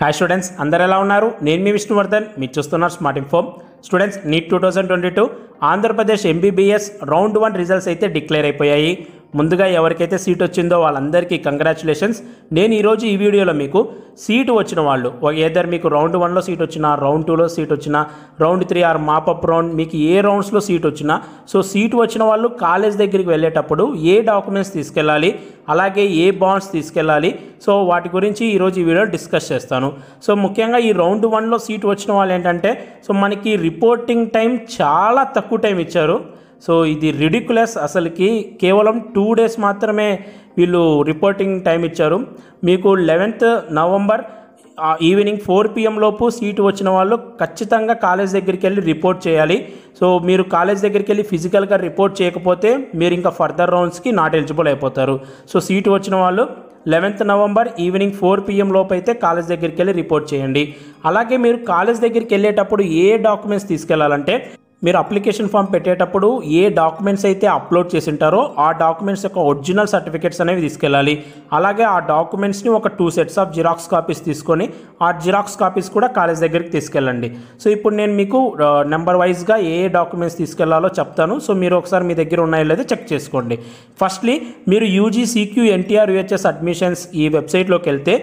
hi students అందరు ఎలా ఉన్నారు నేను మీ విష్ణువర్ధన్ మీరు చూస్తున్నారు స్మార్ట్ ఇన్ఫోమ్ students NEET two thousand twenty two Andhra Pradesh MBBS round one results అయితే డిక్లేర్ అయిపోయాయి ముందుగా ఎవరికైతే సీట్ వచ్చిందో వాళ్ళందరికీ కంగ్రాచులేషన్స్ నేను ఈరోజు ఈ వీడియోలో మీకు సీటు వచ్చిన వాళ్ళు ఏదర్ మీకు రౌండ్ వన్లో సీట్ వచ్చినా రౌండ్ టూలో సీట్ వచ్చినా round three or mop up round మీకు ఏ రౌండ్స్లో సీట్ వచ్చినా సో సీటు వచ్చిన వాళ్ళు కాలేజ్ దగ్గరికి వెళ్ళేటప్పుడు ఏ డాక్యుమెంట్స్ తీసుకెళ్ళాలి అలాగే ఏ బాండ్స్ తీసుకెళ్ళాలి సో వాటి గురించి ఈరోజు ఈ వీడియో డిస్కస్ చేస్తాను సో ముఖ్యంగా ఈ రౌండ్ వన్లో సీట్ వచ్చిన వాళ్ళు ఏంటంటే సో మనకి రిపోర్టింగ్ టైం చాలా తక్కువ టైం ఇచ్చారు సో ఇది రిడిక్యులస్ అసలుకి కేవలం టూ డేస్ మాత్రమే వీళ్ళు రిపోర్టింగ్ టైం ఇచ్చారు మీకు eleventh November evening four PM లోపు సీటు వచ్చిన వాళ్ళు ఖచ్చితంగా కాలేజ్ దగ్గరికి వెళ్ళి రిపోర్ట్ చేయాలి సో మీరు కాలేజ్ దగ్గరికి వెళ్ళి ఫిజికల్గా రిపోర్ట్ చేయకపోతే మీరు ఇంకా ఫర్దర్ రౌండ్స్కి నాట్ ఎలిజిబుల్ అయిపోతారు సో సీటు వచ్చిన వాళ్ళు eleventh November evening four PM లోపు అయితే కాలేజ్ దగ్గరికి వెళ్ళి రిపోర్ట్ చేయండి అలాగే మీరు కాలేజ్ దగ్గరికి వెళ్ళేటప్పుడు ఏ డాక్యుమెంట్స్ తీసుకెళ్లాలంటే మీరు అప్లికేషన్ ఫామ్ పెట్టేటప్పుడు ఏ డాక్యుమెంట్స్ అయితే అప్లోడ్ చేసి ఉంటారో ఆ డాక్యుమెంట్స్ యొక్క ఒరిజినల్ సర్టిఫికేట్స్ అనేవి తీసుకెళ్ళాలి అలాగే ఆ డాక్యుమెంట్స్ని ఒక two sets of xerox copies తీసుకొని ఆ జిరాక్స్ కాపీస్ కూడా కాలేజ్ దగ్గరికి తీసుకెళ్ళండి సో ఇప్పుడు నేను మీకు నెంబర్ వైజ్గా ఏ డాక్యుమెంట్స్ తీసుకెళ్లాలో చెప్తాను సో మీరు ఒకసారి మీ దగ్గర ఉన్నాయో లేదో చెక్ చేసుకోండి ఫస్ట్లీ మీరు UG CQ NTR UHS admissions ఈ వెబ్సైట్లోకి వెళ్తే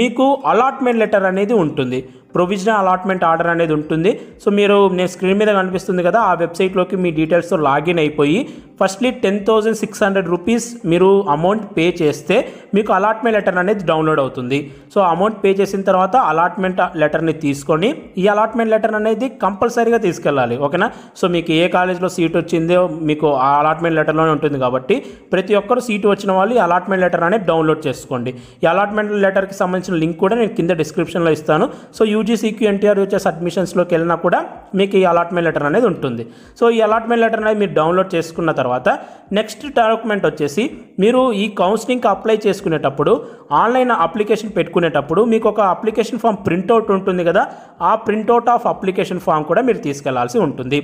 మీకు అలాట్మెంట్ లెటర్ అనేది ఉంటుంది ప్రొవిజనల్ అలాట్మెంట్ ఆర్డర్ అనేది ఉంటుంది సో మీరు నేను స్క్రీన్ మీద కనిపిస్తుంది కదా ఆ వెబ్సైట్లోకి మీ డీటెయిల్స్తో లాగిన్ అయిపోయి firstly ten thousand six hundred rupees మీరు అమౌంట్ పే చేస్తే మీకు అలాట్మెంట్ లెటర్ అనేది డౌన్లోడ్ అవుతుంది సో అమౌంట్ పే చేసిన తర్వాత అలాట్మెంట్ లెటర్ని తీసుకొని ఈ అలాట్మెంట్ లెటర్ అనేది కంపల్సరీగా తీసుకెళ్ళాలి ఓకేనా సో మీకు ఏ కాలేజ్లో సీట్ వచ్చిందో మీకు ఆ అలాట్మెంట్ లెటర్లోనే ఉంటుంది కాబట్టి ప్రతి ఒక్కరు సీటు వచ్చిన వాళ్ళు ఈ అలాట్మెంట్ లెటర్ అనేది డౌన్లోడ్ చేసుకోండి ఈ అలాట్మెంట్ లెటర్కి సంబంధించిన లింక్ కూడా నేను కింద డిస్క్రిప్షన్లో ఇస్తాను సో యూజీసీక్యూ ఎన్టీఆర్ వచ్చే సబ్మిషన్స్లోకి వెళ్ళినా కూడా మీకు ఈ అలాట్మెంట్ లెటర్ అనేది ఉంటుంది ఉంటుంది సో ఈ అలాట్మెంట్ లెటర్ అనేది మీరు డౌన్లోడ్ చేసుకున్న తర్వాత నెక్స్ట్ డాక్యుమెంట్ వచ్చేసి మీరు ఈ కౌన్సిలింగ్కి అప్లై చేసుకునేటప్పుడు ఆన్లైన్ అప్లికేషన్ పెట్టుకునేటప్పుడు మీకు ఒక అప్లికేషన్ ఫామ్ ప్రింట్అవుట్ ఉంటుంది కదా ఆ ప్రింట్అవుట్ ఆఫ్ అప్లికేషన్ ఫామ్ కూడా మీరు తీసుకెళ్లాల్సి ఉంటుంది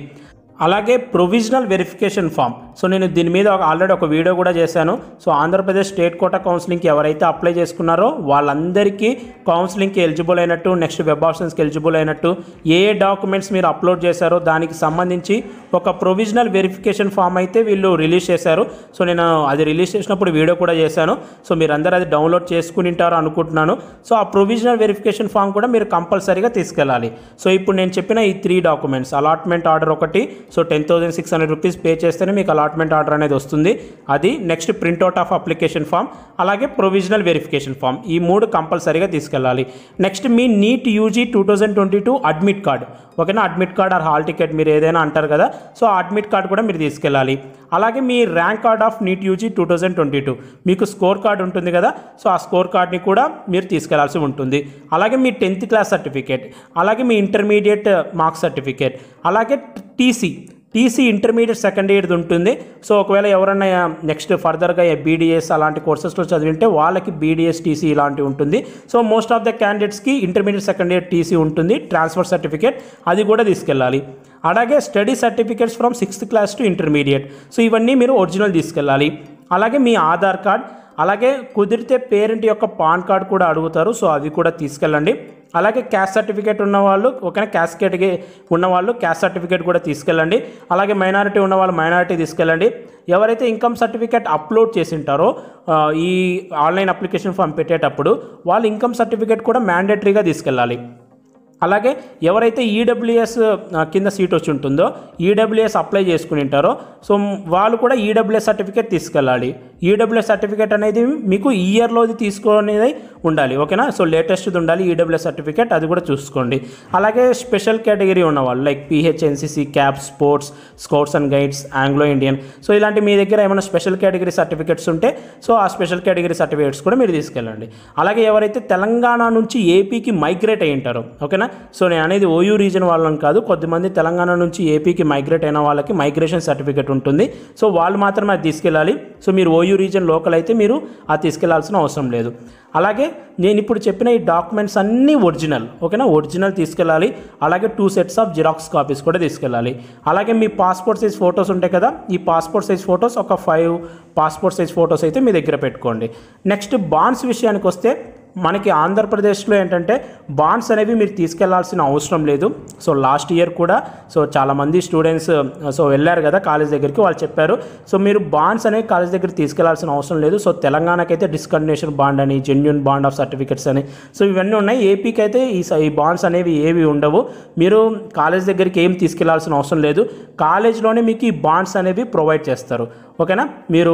అలాగే ప్రొవిజనల్ వెరిఫికేషన్ ఫామ్ సో నేను దీని మీద ఆల్రెడీ ఒక వీడియో కూడా చేశాను సో ఆంధ్రప్రదేశ్ స్టేట్ కోట కౌన్సిలింగ్కి ఎవరైతే అప్లై చేసుకున్నారో వాళ్ళందరికీ కౌన్సిలింగ్కి ఎలిజిబుల్ అయినట్టు నెక్స్ట్ వెబ్ ఆప్షన్స్కి ఎలిజిబుల్ అయినట్టు ఏ ఏ డాక్యుమెంట్స్ మీరు అప్లోడ్ చేశారో దానికి సంబంధించి ఒక ప్రొవిజనల్ వెరిఫికేషన్ ఫామ్ అయితే వీళ్ళు రిలీజ్ చేశారు సో నేను అది రిలీజ్ చేసినప్పుడు వీడియో కూడా చేశాను సో మీరందరూ అది డౌన్లోడ్ చేసుకుని అనుకుంటున్నాను సో ఆ ప్రొవిజనల్ వెరిఫికేషన్ ఫామ్ కూడా మీరు కంపల్సరీగా తీసుకెళ్ళాలి సో ఇప్పుడు నేను చెప్పిన ఈ త్రీ డాక్యుమెంట్స్ అలాట్మెంట్ ఆర్డర్ ఒకటి so ten thousand six hundred rupees pay చేస్తేనే మీకు అలాట్మెంట్ ఆర్డర్ అనేది వస్తుంది అది next printout of application form అలాగే ప్రొవిజనల్ వెరిఫికేషన్ ఫామ్ ఈ మూడు కంపల్సరీగా తీసుకెళ్ళాలి నెక్స్ట్ మీ NEET UG two thousand twenty two admit card ఓకేనా admit card or hall ticket మీరు ఏదైనా అంటారు కదా సో ఆ అడ్మిట్ కార్డ్ కూడా మీరు తీసుకెళ్ళాలి అలాగే మీ rank card of NEET UG two thousand twenty two మీకు స్కోర్ కార్డ్ ఉంటుంది కదా సో ఆ స్కోర్ కార్డ్ని కూడా మీరు తీసుకెళ్లాల్సి ఉంటుంది అలాగే మీ టెన్త్ క్లాస్ సర్టిఫికేట్ అలాగే మీ ఇంటర్మీడియట్ మార్క్స్ సర్టిఫికేట్ అలాగే టీసీ టీసీ ఇంటర్మీడియట్ సెకండ్ ఇయర్ది ఉంటుంది సో ఒకవేళ ఎవరైనా నెక్స్ట్ ఫర్దర్గా బీడీఎస్ అలాంటి కోర్సెస్లో చదివింటే వాళ్ళకి బీడీఎస్ టీసీ ఇలాంటివి ఉంటుంది సో మోస్ట్ ఆఫ్ ద క్యాండిడేట్స్కి ఇంటర్మీడియట్ సెకండ్ ఇయర్ టీసీ ఉంటుంది ట్రాన్స్ఫర్ సర్టిఫికేట్ అది కూడా తీసుకెళ్ళాలి అలాగే study certificates from sixth class to intermediate so ఇవన్నీ మీరు ఒరిజినల్ తీసుకెళ్ళాలి అలాగే మీ ఆధార్ కార్డ్ అలాగే కుదిరితే పేరెంట్ యొక్క పాన్ కార్డ్ కూడా అడుగుతారు సో అవి కూడా తీసుకెళ్ళండి అలాగే క్యాస్ట్ సర్టిఫికేట్ ఉన్నవాళ్ళు ఒకనే క్యాస్కేట్కి ఉన్నవాళ్ళు క్యాస్ట్ సర్టిఫికేట్ కూడా తీసుకెళ్ళండి అలాగే మైనారిటీ ఉన్నవాళ్ళు మైనారిటీ తీసుకెళ్ళండి ఎవరైతే ఇన్కమ్ సర్టిఫికేట్ అప్లోడ్ చేసి ఉంటారో ఈ ఆన్లైన్ అప్లికేషన్ ఫామ్ పెట్టేటప్పుడు వాళ్ళు ఇన్కమ్ సర్టిఫికేట్ కూడా మ్యాండేటరీగా తీసుకెళ్ళాలి అలాగే ఎవరైతే ఈడబ్ల్యూఎస్ e కింద సీట్ వచ్చి ఉంటుందో ఈడబ్ల్యూఎస్ e అప్లై చేసుకుని ఉంటారో సో వాళ్ళు కూడా ఈడబ్ల్యూఎస్ e సర్టిఫికేట్ తీసుకెళ్ళాలి ఈడబ్ల్యూఎస్ సర్టిఫికేట్ అనేది మీకు ఇయర్లోది తీసుకునేది ఉండాలి ఓకేనా సో లేటెస్ట్ది ఉండాలి ఈడబ్ల్యూఎస్ సర్టిఫికేట్ అది కూడా చూసుకోండి అలాగే స్పెషల్ కేటగిరీ ఉన్నవాళ్ళు like PH NCC CAP sports scouts and guides Anglo Indian so ఇలాంటి మీ దగ్గర ఏమైనా స్పెషల్ కేటగిరీ సర్టిఫికేట్స్ ఉంటే సో ఆ స్పెషల్ కేటగిరీ సర్టిఫికేట్స్ కూడా మీరు తీసుకెళ్ళండి అలాగే ఎవరైతే తెలంగాణ నుంచి ఏపీకి మైగ్రేట్ అయ్యి ఉంటారో ఓకేనా సో నేను అనేది ఓయూ రీజన్ వాళ్ళని కాదు కొద్దిమంది తెలంగాణ నుంచి ఏపీకి మైగ్రేట్ అయిన వాళ్ళకి మైగ్రేషన్ సర్టిఫికేట్ ఉంటుంది సో వాళ్ళు మాత్రమే అది తీసుకెళ్ళాలి సో మీరు ఓయూ రీజన్ లోకల్ అయితే మీరు అది తీసుకెళ్లాల్సిన అవసరం లేదు అలాగే నేను ఇప్పుడు చెప్పిన ఈ డాక్యుమెంట్స్ అన్నీ ఒరిజినల్ ఓకేనా ఒరిజినల్ తీసుకెళ్ళాలి అలాగే two sets of xerox copies కూడా తీసుకెళ్ళాలి అలాగే మీ పాస్పోర్ట్ సైజ్ ఫొటోస్ ఉంటాయి కదా ఈ పాస్పోర్ట్ సైజ్ ఫొటోస్ ఒక ఫైవ్ పాస్పోర్ట్ సైజ్ ఫొటోస్ అయితే మీ దగ్గర పెట్టుకోండి నెక్స్ట్ బాండ్స్ విషయానికి వస్తే మనకి ఆంధ్రప్రదేశ్లో ఏంటంటే బాండ్స్ అనేవి మీరు తీసుకెళ్లాల్సిన అవసరం లేదు సో లాస్ట్ ఇయర్ కూడా సో చాలామంది స్టూడెంట్స్ సో వెళ్ళారు కదా కాలేజ్ దగ్గరికి వాళ్ళు చెప్పారు సో మీరు బాండ్స్ అనేవి కాలేజ్ దగ్గర తీసుకెళ్లాల్సిన అవసరం లేదు సో తెలంగాణకైతే డిస్కంటినేషన్ బాండ్ అని జెన్యున్ బాండ్ ఆఫ్ సర్టిఫికెట్స్ అని సో ఇవన్నీ ఉన్నాయి ఏపీకి అయితే ఈ ఈ బాండ్స్ అనేవి ఏవి ఉండవు మీరు కాలేజ్ దగ్గరికి ఏం తీసుకెళ్లాల్సిన అవసరం లేదు కాలేజ్లోనే మీకు ఈ బాండ్స్ అనేవి ప్రొవైడ్ చేస్తారు ఓకేనా మీరు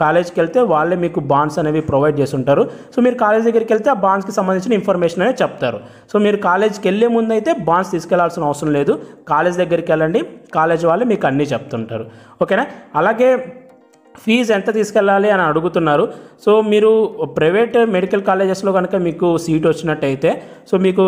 కాలేజ్కి వెళ్తే వాళ్ళే మీకు బాండ్స్ అనేవి ప్రొవైడ్ చేస్తుంటారు సో మీరు కాలేజ్ దగ్గరికి తీసుకెళ్తే ఆ బాండ్స్కి సంబంధించిన ఇన్ఫర్మేషన్ అనేది చెప్తారు సో మీరు కాలేజ్కి వెళ్ళే ముందు అయితే బాండ్స్ తీసుకెళ్లాల్సిన అవసరం లేదు కాలేజ్ దగ్గరికి వెళ్ళండి కాలేజ్ వాళ్ళు మీకు అన్నీ చెప్తుంటారు ఓకేనా అలాగే ఫీజు ఎంత తీసుకెళ్ళాలి అని అడుగుతున్నారు సో మీరు ప్రైవేట్ మెడికల్ కాలేజెస్లో కనుక మీకు సీట్ వచ్చినట్టయితే సో మీకు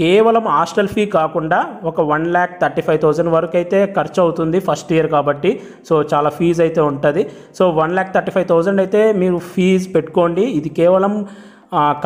కేవలం హాస్టల్ ఫీ కాకుండా ఒక one lakh thirty five thousand వరకు అయితే ఖర్చు అవుతుంది ఫస్ట్ ఇయర్ కాబట్టి సో చాలా ఫీజు అయితే ఉంటుంది so one lakh thirty five thousand అయితే మీరు ఫీజు పెట్టుకోండి ఇది కేవలం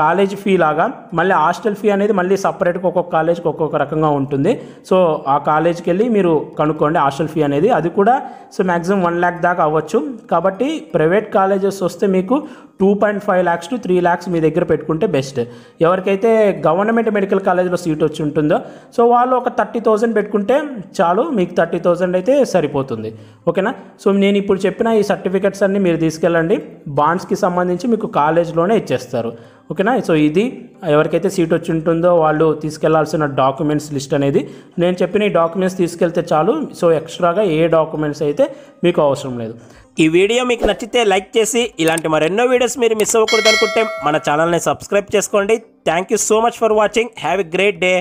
కాలేజ్ ఫీ లాగా మళ్ళీ హాస్టల్ ఫీ అనేది మళ్ళీ సపరేట్గా ఒక్కొక్క కాలేజ్కి ఒక్కొక్క రకంగా ఉంటుంది సో ఆ కాలేజ్కి వెళ్ళి మీరు కనుక్కోండి హాస్టల్ ఫీ అనేది అది కూడా సో మ్యాక్సిమం వన్ ల్యాక్ దాకా అవ్వచ్చు కాబట్టి ప్రైవేట్ కాలేజెస్ వస్తే మీకు two point five lakhs to three lakhs మీ దగ్గర పెట్టుకుంటే బెస్ట్ ఎవరికైతే గవర్నమెంట్ మెడికల్ కాలేజ్లో సీట్ వచ్చి ఉంటుందో సో వాళ్ళు ఒక థర్టీ థౌజండ్ పెట్టుకుంటే చాలు మీకు థర్టీ థౌజండ్ అయితే సరిపోతుంది ఓకేనా సో నేను ఇప్పుడు చెప్పిన ఈ సర్టిఫికెట్స్ అన్నీ మీరు తీసుకెళ్ళండి బాండ్స్కి సంబంధించి మీకు కాలేజ్లోనే ఇచ్చేస్తారు ఓకేనా సో ఇది ఎవరికైతే సీట్ వచ్చి ఉంటుందో వాళ్ళు తీసుకెళ్లాల్సిన డాక్యుమెంట్స్ లిస్ట్ అనేది నేను చెప్పిన ఈ డాక్యుమెంట్స్ తీసుకెళ్తే చాలు సో ఎక్స్ట్రాగా ఏ డాక్యుమెంట్స్ అయితే మీకు అవసరం లేదు ఈ వీడియో మీకు నచ్చితే లైక్ చేసి ఇలాంటి మరెన్నో వీడియోస్ మీరు మిస్ అవ్వకూడదు అనుకుంటే మన ఛానల్ని సబ్స్క్రైబ్ చేసుకోండి thank you so much for watching have a great day